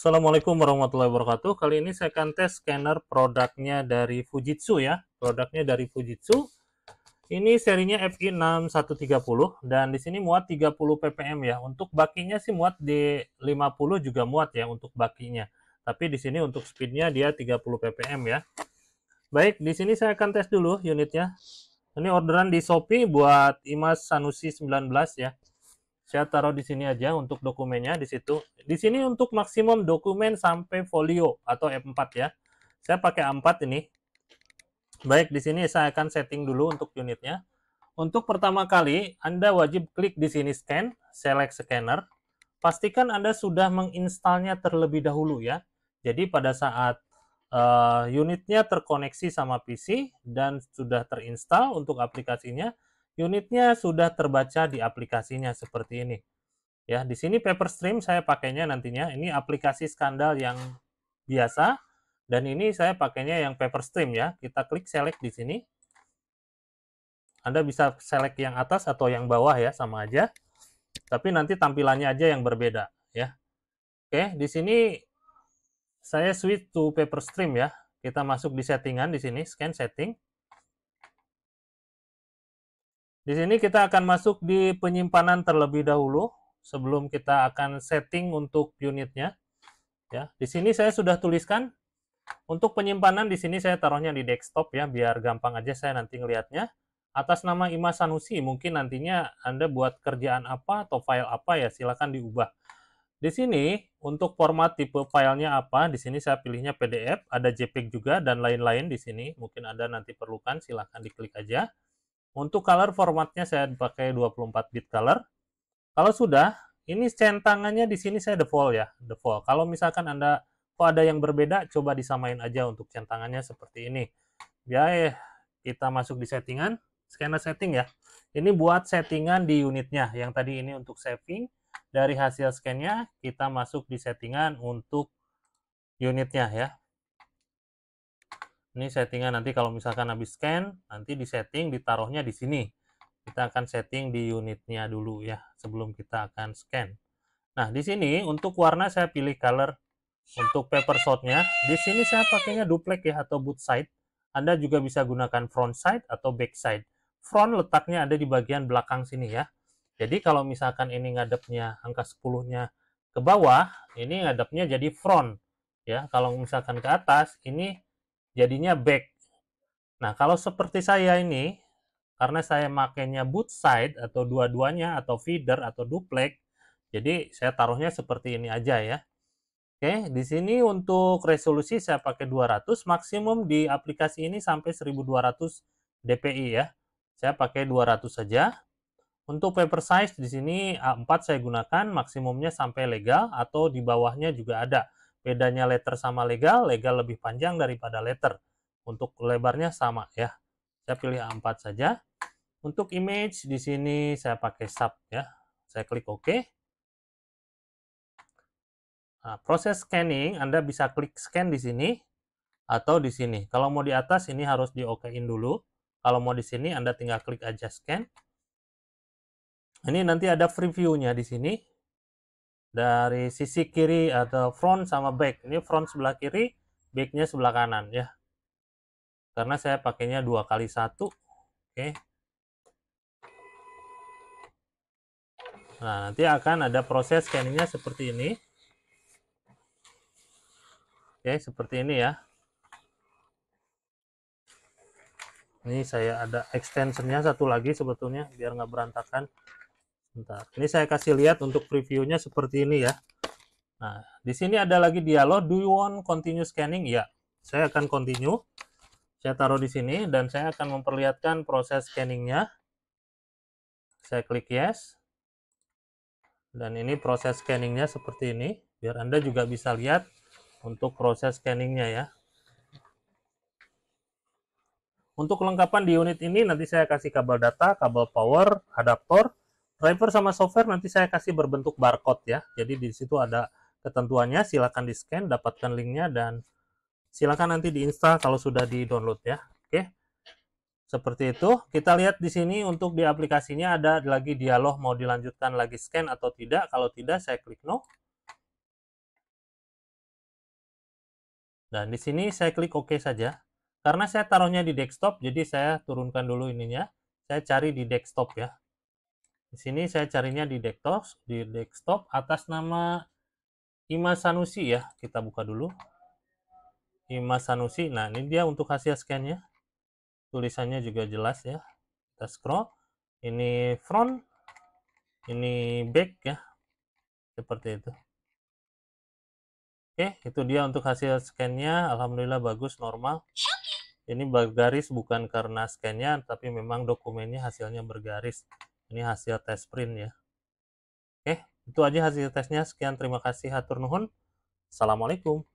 Assalamualaikum warahmatullahi wabarakatuh. Kali ini saya akan tes scanner produknya dari Fujitsu ya. Produknya dari Fujitsu. Ini serinya FI6130 dan di sini muat 30 ppm ya. Untuk bakinya sih muat di 50 juga muat ya untuk bakinya. Tapi di sini untuk speednya dia 30 ppm ya. Baik, di sini saya akan tes dulu unitnya. Ini orderan di Shopee buat Imas Sanusi 19 ya. Saya taruh di sini aja untuk dokumennya di situ. Di sini untuk maksimum dokumen sampai folio atau F4 ya. Saya pakai A4 ini. Baik, di sini saya akan setting dulu untuk unitnya. Untuk pertama kali, Anda wajib klik di sini scan, select scanner. Pastikan Anda sudah menginstalnya terlebih dahulu ya. Jadi pada saat uh, unitnya terkoneksi sama PC dan sudah terinstall untuk aplikasinya, unitnya sudah terbaca di aplikasinya seperti ini. Ya, di sini paper stream saya pakainya nantinya ini aplikasi skandal yang biasa dan ini saya pakainya yang paper stream ya. Kita klik select di sini. Anda bisa select yang atas atau yang bawah ya, sama aja. Tapi nanti tampilannya aja yang berbeda ya. Oke, di sini saya switch to paper stream ya. Kita masuk di settingan di sini, scan setting. Di sini kita akan masuk di penyimpanan terlebih dahulu sebelum kita akan setting untuk unitnya. Ya, di sini saya sudah tuliskan untuk penyimpanan di sini saya taruhnya di desktop ya biar gampang aja saya nanti ngelihatnya. Atas nama Ima Sanusi mungkin nantinya Anda buat kerjaan apa atau file apa ya silakan diubah. Di sini untuk format tipe filenya apa, di sini saya pilihnya PDF, ada JPEG juga dan lain-lain di sini. Mungkin Anda nanti perlukan silakan diklik aja. Untuk color formatnya saya pakai 24 bit color. Kalau sudah, ini centangannya di sini saya default ya, default. Kalau misalkan Anda kok ada yang berbeda, coba disamain aja untuk centangannya seperti ini. Ya, eh, kita masuk di settingan, scanner setting ya. Ini buat settingan di unitnya. Yang tadi ini untuk saving. Dari hasil scan-nya, kita masuk di settingan untuk unitnya ya. Ini settingan nanti kalau misalkan habis scan, nanti di setting ditaruhnya di sini. Kita akan setting di unitnya dulu ya, sebelum kita akan scan. Nah, di sini untuk warna saya pilih color untuk paper shotnya. Di sini saya pakainya duplex ya atau boot side. Anda juga bisa gunakan front side atau back side. Front letaknya ada di bagian belakang sini ya. Jadi kalau misalkan ini ngadepnya angka 10-nya ke bawah, ini ngadepnya jadi front. Ya, kalau misalkan ke atas, ini jadinya back. Nah, kalau seperti saya ini, karena saya makainya boot side atau dua-duanya atau feeder atau duplex, jadi saya taruhnya seperti ini aja ya. Oke, di sini untuk resolusi saya pakai 200, maksimum di aplikasi ini sampai 1200 dpi ya. Saya pakai 200 saja. Untuk paper size di sini A4 saya gunakan, maksimumnya sampai legal atau di bawahnya juga ada. Bedanya letter sama legal, legal lebih panjang daripada letter. Untuk lebarnya sama ya. Saya pilih A4 saja. Untuk image di sini saya pakai sub ya. Saya klik OK. Nah, proses scanning Anda bisa klik scan di sini atau di sini. Kalau mau di atas ini harus di OK in dulu. Kalau mau di sini Anda tinggal klik aja scan. Ini nanti ada preview-nya di sini dari sisi kiri atau front sama back. Ini front sebelah kiri, backnya sebelah kanan ya. Karena saya pakainya dua kali satu. Oke. Nah, nanti akan ada proses scanningnya seperti ini. Oke, seperti ini ya. Ini saya ada extensionnya satu lagi sebetulnya biar nggak berantakan. Bentar. Ini saya kasih lihat untuk previewnya seperti ini ya. Nah, di sini ada lagi dialog. Do you want continue scanning? Ya, saya akan continue. Saya taruh di sini dan saya akan memperlihatkan proses scanningnya. Saya klik yes. Dan ini proses scanningnya seperti ini. Biar Anda juga bisa lihat untuk proses scanningnya ya. Untuk kelengkapan di unit ini nanti saya kasih kabel data, kabel power, adaptor, driver sama software nanti saya kasih berbentuk barcode ya. Jadi di situ ada ketentuannya, silakan di-scan, dapatkan linknya, dan silakan nanti diinstal kalau sudah di-download ya. Oke, seperti itu. Kita lihat di sini untuk di aplikasinya ada lagi dialog mau dilanjutkan lagi scan atau tidak. Kalau tidak, saya klik no. Dan di sini saya klik OK saja. Karena saya taruhnya di desktop, jadi saya turunkan dulu ininya. Saya cari di desktop ya. Di sini saya carinya di desktop, di desktop atas nama Ima Sanusi ya. Kita buka dulu. Ima Sanusi. Nah, ini dia untuk hasil scan-nya. Tulisannya juga jelas ya. Kita scroll. Ini front, ini back ya. Seperti itu. Oke, itu dia untuk hasil scan-nya. Alhamdulillah bagus, normal. Ini bergaris bukan karena scan-nya, tapi memang dokumennya hasilnya bergaris ini hasil tes print ya oke itu aja hasil tesnya sekian terima kasih hatur nuhun assalamualaikum